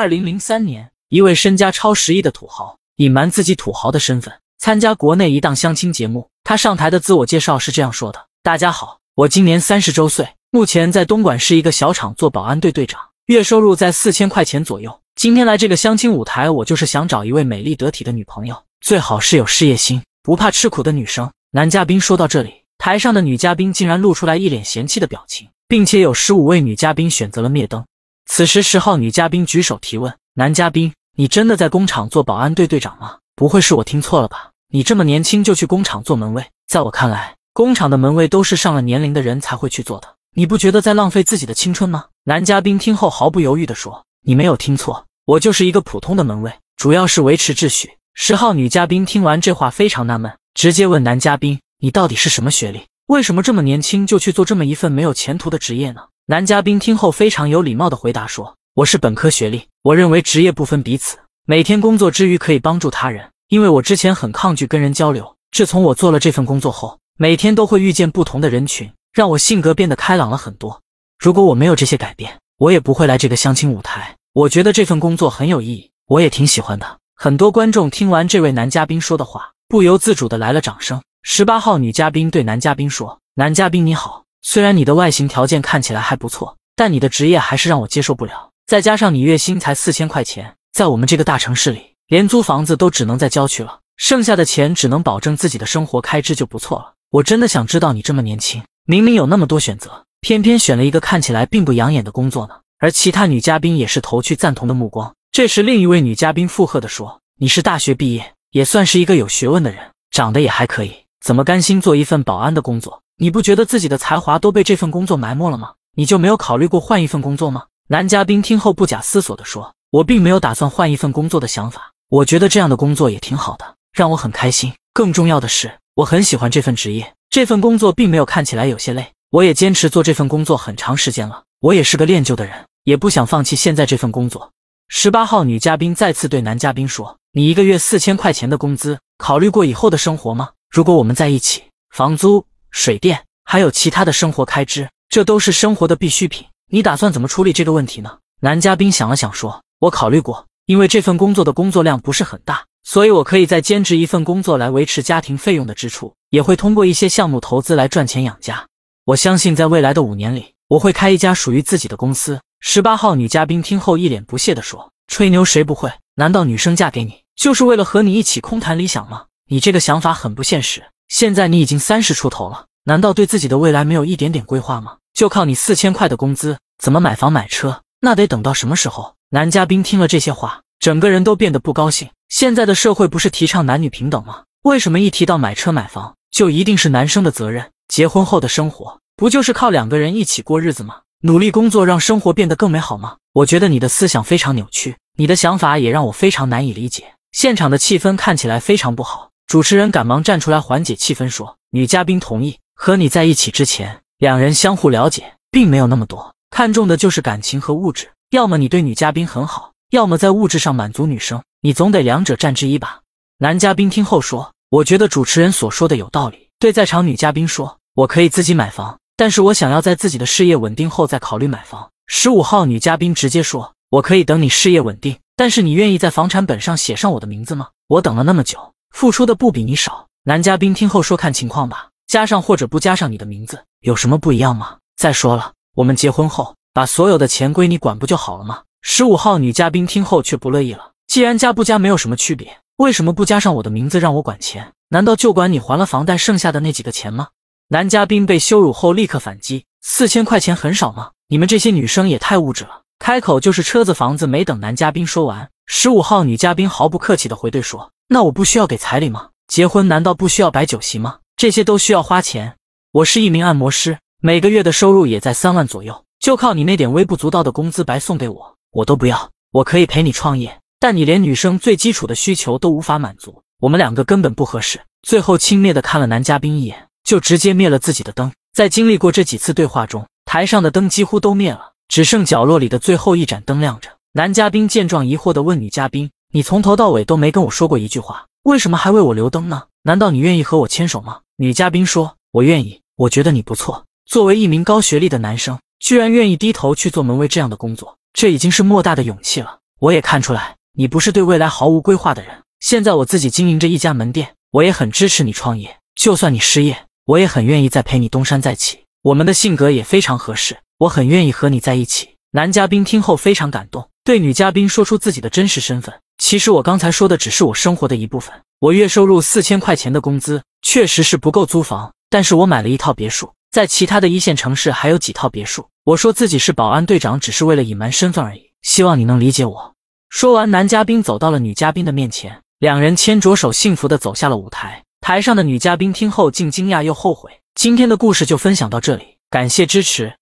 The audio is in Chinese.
二零零三年，一位身家超十亿的土豪隐瞒自己土豪的身份，参加国内一档相亲节目。他上台的自我介绍是这样说的：“大家好，我今年三十周岁，目前在东莞市一个小厂做保安队队长，月收入在四千块钱左右。今天来这个相亲舞台，我就是想找一位美丽得体的女朋友，最好是有事业心、不怕吃苦的女生。”男嘉宾说到这里，台上的女嘉宾竟然露出来一脸嫌弃的表情，并且有十五位女嘉宾选择了灭灯。此时，十号女嘉宾举手提问：“男嘉宾，你真的在工厂做保安队队长吗？不会是我听错了吧？你这么年轻就去工厂做门卫，在我看来，工厂的门卫都是上了年龄的人才会去做的。你不觉得在浪费自己的青春吗？”男嘉宾听后毫不犹豫地说：“你没有听错，我就是一个普通的门卫，主要是维持秩序。”十号女嘉宾听完这话非常纳闷，直接问男嘉宾：“你到底是什么学历？为什么这么年轻就去做这么一份没有前途的职业呢？”男嘉宾听后非常有礼貌地回答说：“我是本科学历，我认为职业不分彼此，每天工作之余可以帮助他人。因为我之前很抗拒跟人交流，自从我做了这份工作后，每天都会遇见不同的人群，让我性格变得开朗了很多。如果我没有这些改变，我也不会来这个相亲舞台。我觉得这份工作很有意义，我也挺喜欢的。”很多观众听完这位男嘉宾说的话，不由自主地来了掌声。十八号女嘉宾对男嘉宾说：“男嘉宾你好。”虽然你的外形条件看起来还不错，但你的职业还是让我接受不了。再加上你月薪才四千块钱，在我们这个大城市里，连租房子都只能在郊区了，剩下的钱只能保证自己的生活开支就不错了。我真的想知道，你这么年轻，明明有那么多选择，偏偏选了一个看起来并不养眼的工作呢？而其他女嘉宾也是投去赞同的目光。这时，另一位女嘉宾附和的说：“你是大学毕业，也算是一个有学问的人，长得也还可以，怎么甘心做一份保安的工作？”你不觉得自己的才华都被这份工作埋没了吗？你就没有考虑过换一份工作吗？男嘉宾听后不假思索地说：“我并没有打算换一份工作的想法，我觉得这样的工作也挺好的，让我很开心。更重要的是，我很喜欢这份职业，这份工作并没有看起来有些累，我也坚持做这份工作很长时间了。我也是个练就的人，也不想放弃现在这份工作。”十八号女嘉宾再次对男嘉宾说：“你一个月四千块钱的工资，考虑过以后的生活吗？如果我们在一起，房租……”水电还有其他的生活开支，这都是生活的必需品。你打算怎么处理这个问题呢？男嘉宾想了想说：“我考虑过，因为这份工作的工作量不是很大，所以我可以再兼职一份工作来维持家庭费用的支出，也会通过一些项目投资来赚钱养家。我相信在未来的五年里，我会开一家属于自己的公司。”十八号女嘉宾听后一脸不屑地说：“吹牛谁不会？难道女生嫁给你就是为了和你一起空谈理想吗？你这个想法很不现实。”现在你已经三十出头了，难道对自己的未来没有一点点规划吗？就靠你四千块的工资，怎么买房买车？那得等到什么时候？男嘉宾听了这些话，整个人都变得不高兴。现在的社会不是提倡男女平等吗？为什么一提到买车买房，就一定是男生的责任？结婚后的生活，不就是靠两个人一起过日子吗？努力工作，让生活变得更美好吗？我觉得你的思想非常扭曲，你的想法也让我非常难以理解。现场的气氛看起来非常不好。主持人赶忙站出来缓解气氛，说：“女嘉宾同意和你在一起之前，两人相互了解，并没有那么多看重的，就是感情和物质。要么你对女嘉宾很好，要么在物质上满足女生，你总得两者占之一吧。”男嘉宾听后说：“我觉得主持人所说的有道理。”对在场女嘉宾说：“我可以自己买房，但是我想要在自己的事业稳定后再考虑买房。”十五号女嘉宾直接说：“我可以等你事业稳定，但是你愿意在房产本上写上我的名字吗？我等了那么久。”付出的不比你少。男嘉宾听后说：“看情况吧，加上或者不加上你的名字，有什么不一样吗？再说了，我们结婚后把所有的钱归你管，不就好了吗？”十五号女嘉宾听后却不乐意了：“既然加不加没有什么区别，为什么不加上我的名字让我管钱？难道就管你还了房贷剩下的那几个钱吗？”男嘉宾被羞辱后立刻反击：“四千块钱很少吗？你们这些女生也太物质了，开口就是车子房子。”没等男嘉宾说完，十五号女嘉宾毫不客气的回怼说。那我不需要给彩礼吗？结婚难道不需要摆酒席吗？这些都需要花钱。我是一名按摩师，每个月的收入也在三万左右，就靠你那点微不足道的工资白送给我，我都不要。我可以陪你创业，但你连女生最基础的需求都无法满足，我们两个根本不合适。最后轻蔑的看了男嘉宾一眼，就直接灭了自己的灯。在经历过这几次对话中，台上的灯几乎都灭了，只剩角落里的最后一盏灯亮着。男嘉宾见状，疑惑的问女嘉宾。你从头到尾都没跟我说过一句话，为什么还为我留灯呢？难道你愿意和我牵手吗？女嘉宾说：“我愿意，我觉得你不错。作为一名高学历的男生，居然愿意低头去做门卫这样的工作，这已经是莫大的勇气了。我也看出来，你不是对未来毫无规划的人。现在我自己经营着一家门店，我也很支持你创业。就算你失业，我也很愿意再陪你东山再起。我们的性格也非常合适，我很愿意和你在一起。”男嘉宾听后非常感动。对女嘉宾说出自己的真实身份。其实我刚才说的只是我生活的一部分。我月收入四千块钱的工资确实是不够租房，但是我买了一套别墅，在其他的一线城市还有几套别墅。我说自己是保安队长，只是为了隐瞒身份而已。希望你能理解我。说完，男嘉宾走到了女嘉宾的面前，两人牵着手，幸福的走下了舞台。台上的女嘉宾听后，竟惊讶又后悔。今天的故事就分享到这里，感谢支持。